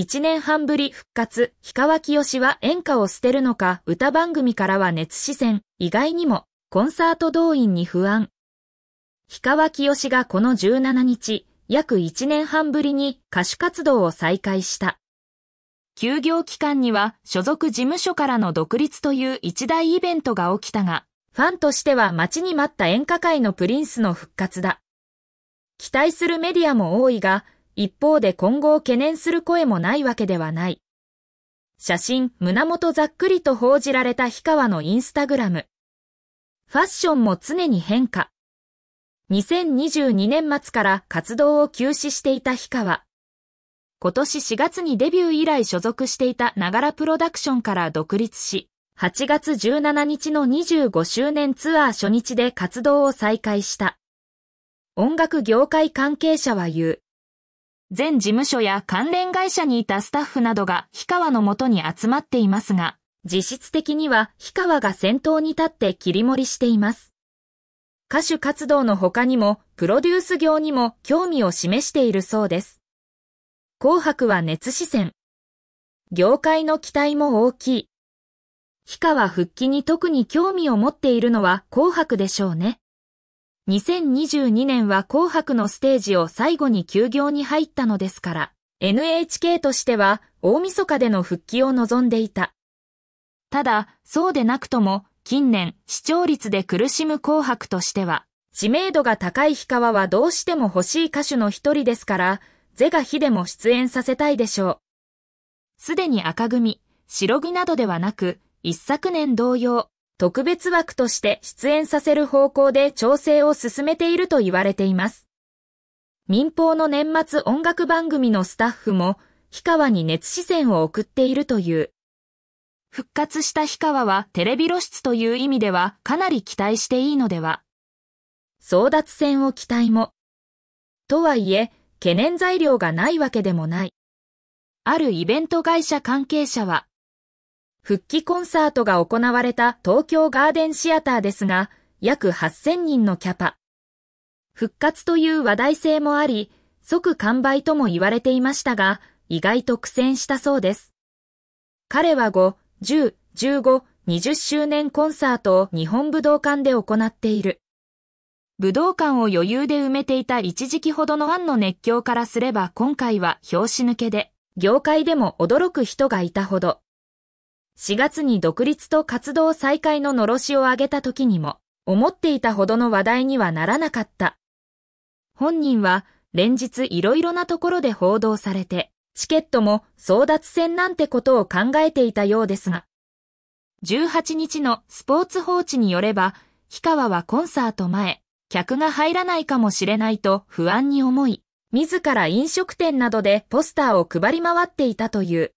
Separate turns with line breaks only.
一年半ぶり復活、氷川きよしは演歌を捨てるのか、歌番組からは熱視線、意外にも、コンサート動員に不安。氷川きよしがこの17日、約一年半ぶりに歌手活動を再開した。休業期間には所属事務所からの独立という一大イベントが起きたが、ファンとしては待ちに待った演歌界のプリンスの復活だ。期待するメディアも多いが、一方で今後を懸念する声もないわけではない。写真、胸元ざっくりと報じられた氷川のインスタグラム。ファッションも常に変化。2022年末から活動を休止していた氷川。今年4月にデビュー以来所属していたながらプロダクションから独立し、8月17日の25周年ツアー初日で活動を再開した。音楽業界関係者は言う。全事務所や関連会社にいたスタッフなどが氷川のもとに集まっていますが、実質的には氷川が先頭に立って切り盛りしています。歌手活動の他にも、プロデュース業にも興味を示しているそうです。紅白は熱視線。業界の期待も大きい。氷川復帰に特に興味を持っているのは紅白でしょうね。2022年は紅白のステージを最後に休業に入ったのですから、NHK としては大晦日での復帰を望んでいた。ただ、そうでなくとも、近年、視聴率で苦しむ紅白としては、知名度が高い氷川はどうしても欲しい歌手の一人ですから、是が非でも出演させたいでしょう。すでに赤組、白組などではなく、一昨年同様、特別枠として出演させる方向で調整を進めていると言われています。民放の年末音楽番組のスタッフも、氷川に熱視線を送っているという。復活した氷川はテレビ露出という意味ではかなり期待していいのでは。争奪戦を期待も。とはいえ、懸念材料がないわけでもない。あるイベント会社関係者は、復帰コンサートが行われた東京ガーデンシアターですが、約8000人のキャパ。復活という話題性もあり、即完売とも言われていましたが、意外と苦戦したそうです。彼は5、10、15、20周年コンサートを日本武道館で行っている。武道館を余裕で埋めていた一時期ほどのファンの熱狂からすれば今回は拍子抜けで、業界でも驚く人がいたほど。4月に独立と活動再開ののろしを上げた時にも、思っていたほどの話題にはならなかった。本人は連日いろいろなところで報道されて、チケットも争奪戦なんてことを考えていたようですが、18日のスポーツ報知によれば、氷川はコンサート前、客が入らないかもしれないと不安に思い、自ら飲食店などでポスターを配り回っていたという。